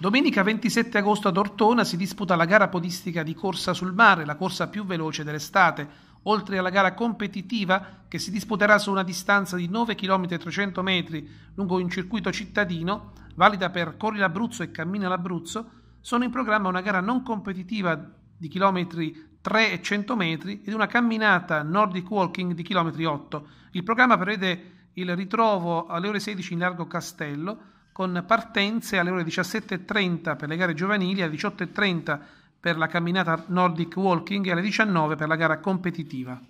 Domenica 27 agosto ad Ortona si disputa la gara podistica di corsa sul mare, la corsa più veloce dell'estate, oltre alla gara competitiva che si disputerà su una distanza di 9 km 300 metri lungo un circuito cittadino, valida per Corri l'Abruzzo e Cammina l'Abruzzo, sono in programma una gara non competitiva di chilometri 3 e 100 metri ed una camminata Nordic Walking di chilometri 8. Il programma prevede il ritrovo alle ore 16 in largo Castello, con partenze alle ore 17.30 per le gare giovanili, alle 18.30 per la camminata Nordic Walking e alle 19 per la gara competitiva.